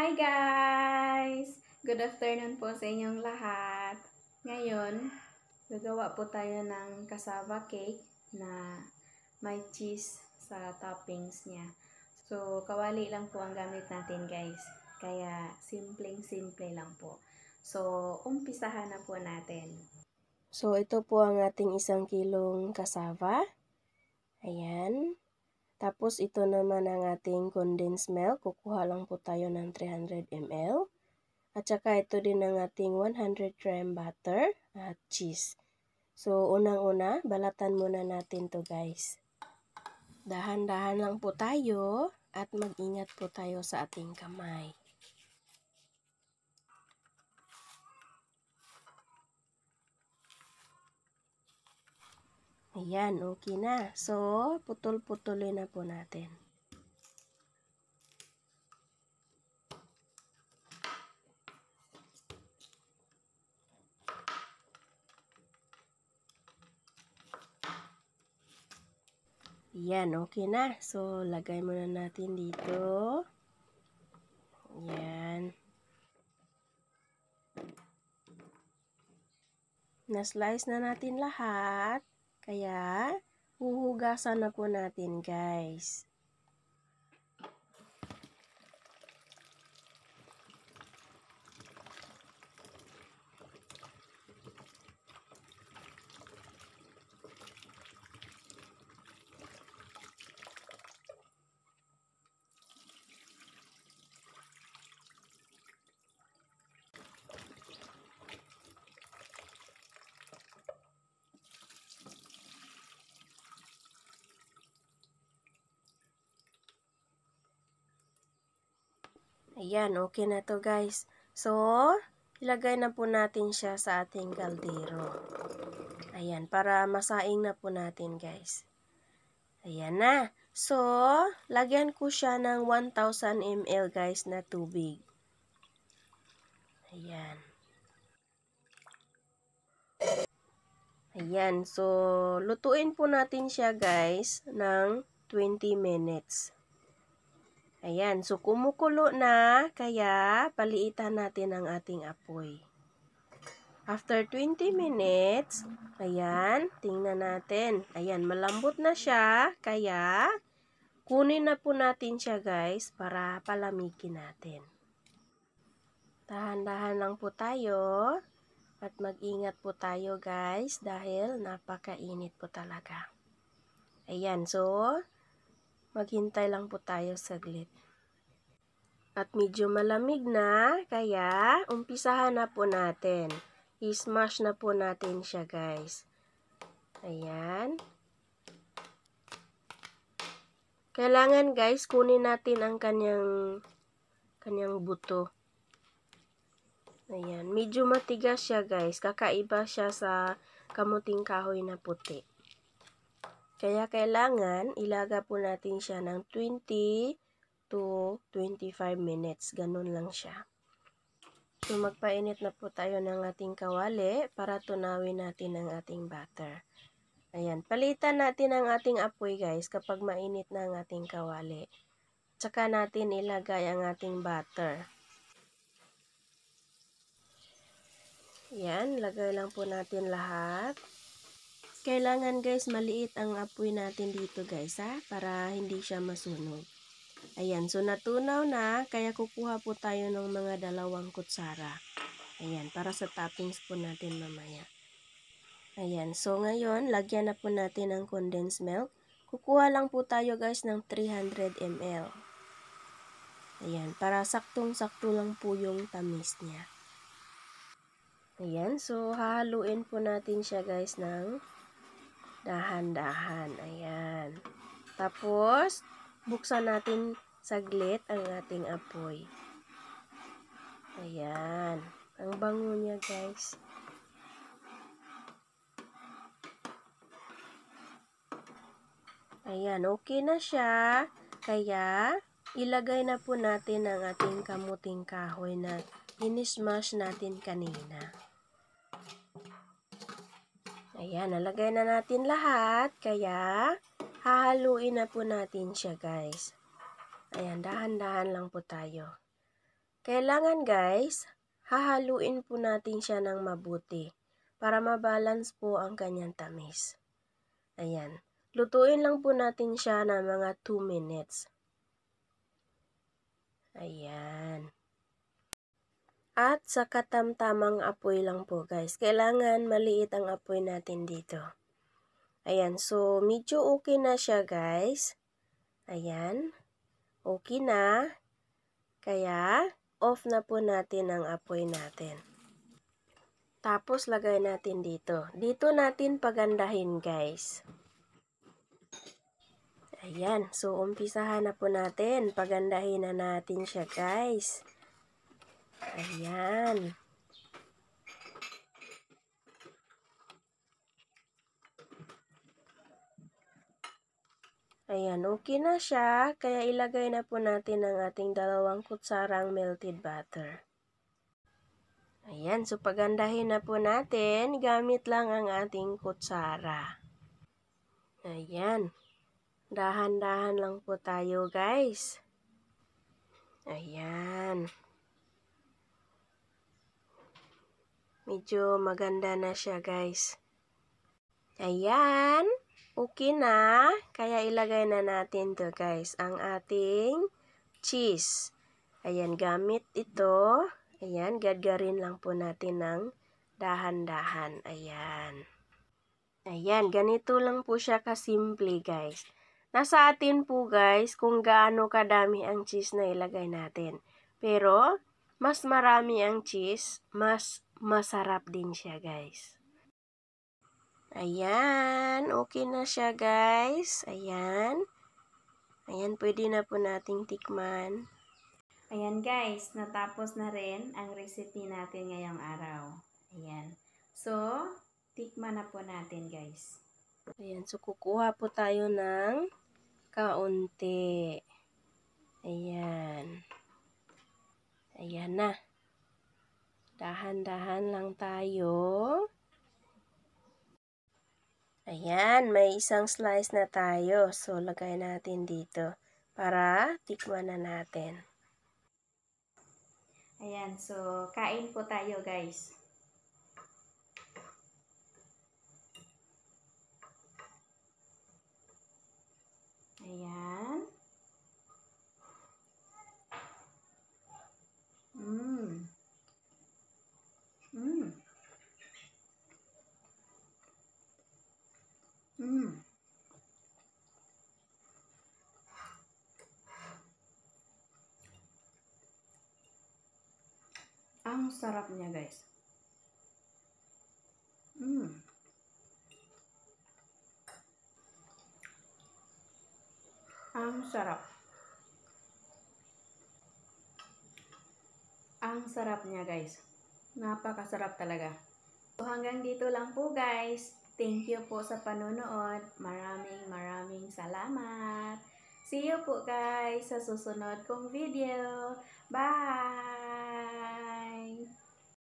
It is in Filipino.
Hi guys! Good afternoon po sa inyong lahat. Ngayon, gagawa po tayo ng cassava cake na may cheese sa toppings niya. So, kawali lang po ang gamit natin guys. Kaya, simpleng-simple lang po. So, umpisahan na po natin. So, ito po ang ating isang kilong cassava. Tapos ito naman ang ating condensed milk. Kukuha lang po tayo ng 300 ml. At saka ito din ang ating 100 gram butter at cheese. So unang-una, balatan muna natin to guys. Dahan-dahan lang po tayo at mag-ingat po tayo sa ating kamay. Ayan, okay na. So, putol-putuloy na po natin. Yan, okay na. So, lagay muna natin dito. Yan. Na-slice na natin lahat. Kaya, huhugasan na po natin guys. Ayan, okay na to guys. So, ilagay na po natin siya sa ating kaldero. Ayan, para masaing na po natin guys. Ayan na. So, lagyan ko siya ng 1,000 ml guys na tubig. Ayan. Ayan. So, lutuin po natin siya guys ng 20 minutes. Ayan, so kumukulo na, kaya paliitan natin ang ating apoy. After 20 minutes, ayan, tingnan natin. Ayan, malambot na siya, kaya kunin na po natin siya guys para palamigin natin. Tahan-tahan lang po tayo at mag-ingat po tayo guys dahil napakainit po talaga. Ayan, so Maghintay lang po tayo saglit. At medyo malamig na, kaya umpisahan na po natin. Ismash na po natin siya guys. Ayan. Kailangan guys, kunin natin ang kanyang, kanyang buto. Ayan. Medyo matigas siya guys. Kakaiba siya sa kamuting kahoy na puti. Kaya kailangan ilaga po natin siya ng 20 to 25 minutes. Ganun lang siya. So magpainit na po tayo ng ating kawali para tunawin natin ang ating butter. Ayan, palitan natin ang ating apoy guys kapag mainit na ang ating kawali. Tsaka natin ilagay ang ating butter. Yan, lagay lang po natin lahat. Kailangan guys, maliit ang apoy natin dito guys ha, para hindi siya masunog. Ayan, so natunaw na, kaya kukuha po tayo ng mga dalawang kutsara. Ayan, para sa toppings po natin mamaya. Ayan, so ngayon, lagyan na po natin ng condensed milk. Kukuha lang po tayo guys ng 300 ml. Ayan, para saktong-sakto lang po yung tamis niya. Ayan, so haluin po natin siya guys ng dahan-dahan. Ayan. Tapos, buksan natin saglit ang ating apoy. Ayan. Ang bango niya, guys. Ayan, okay na siya. Kaya, ilagay na po natin ang ating kamuting kahoy na inismash natin kanina. Ayan, nalagay na natin lahat. Kaya, hahaluin na po natin siya guys. Ayan, dahan-dahan lang po tayo. Kailangan guys, hahaluin po natin siya ng mabuti para mabalance po ang kanyang tamis. Ayan, lutuin lang po natin siya ng mga 2 minutes. Ayan at sa katamtamang apoy lang po guys. Kailangan maliit ang apoy natin dito. Ayan, so medyo okay na siya guys. Ayan, okay na. Kaya, off na po natin ang apoy natin. Tapos, lagay natin dito. Dito natin pagandahin guys. Ayan, so umpisahan na po natin. Pagandahin na natin siya guys. Ayan. Ayan, okay na siya. Kaya ilagay na po natin ang ating dalawang kutsarang melted butter. Ayan, so pagandahin na po natin. Gamit lang ang ating kutsara. Ayan. Dahan-dahan lang po tayo guys. Ayan. Ayan. Medyo maganda na siya guys. Ayan. Okay na. Kaya ilagay na natin to guys. Ang ating cheese. Ayan gamit ito. Ayan gadgarin lang po natin ng dahan-dahan. Ayan. Ayan ganito lang po siya kasimple guys. Nasa atin po guys kung gaano kadami ang cheese na ilagay natin. Pero mas marami ang cheese, mas masarap din siya, guys. Ayan, okay na siya, guys. Ayan. Ayan, pwede na po nating tikman. Ayan, guys. Natapos na rin ang recipe natin ngayong araw. Ayan. So, tikman na po natin, guys. Ayan, so kukuha po tayo ng kaunti. Ayan na. Dahan-dahan lang tayo. Ayan, may isang slice na tayo. So, lagay natin dito para tikman na natin. Ayan, so, kain po tayo guys. Ayan. Ang sarap niya, guys. Mm. Ang sarap. Ang sarap niya, guys. Napakasarap talaga. So, hanggang dito lang po, guys. Thank you po sa panonood. Maraming maraming salamat. See you po, guys, sa susunod kong video. Bye!